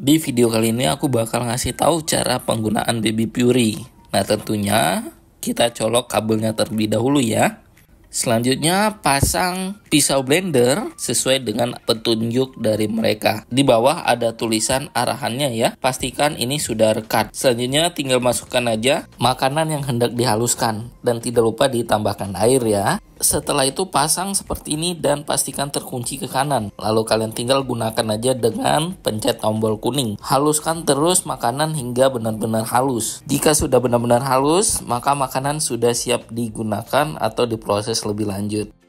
Di video kali ini aku bakal ngasih tahu cara penggunaan Baby Puri. Nah tentunya kita colok kabelnya terlebih dahulu ya. Selanjutnya pasang pisau blender sesuai dengan petunjuk dari mereka. Di bawah ada tulisan arahannya ya. Pastikan ini sudah rekat. Selanjutnya tinggal masukkan aja makanan yang hendak dihaluskan dan tidak lupa ditambahkan air ya. Setelah itu pasang seperti ini dan pastikan terkunci ke kanan. Lalu kalian tinggal gunakan aja dengan pencet tombol kuning. Haluskan terus makanan hingga benar-benar halus. Jika sudah benar-benar halus, maka makanan sudah siap digunakan atau diproses lebih lanjut.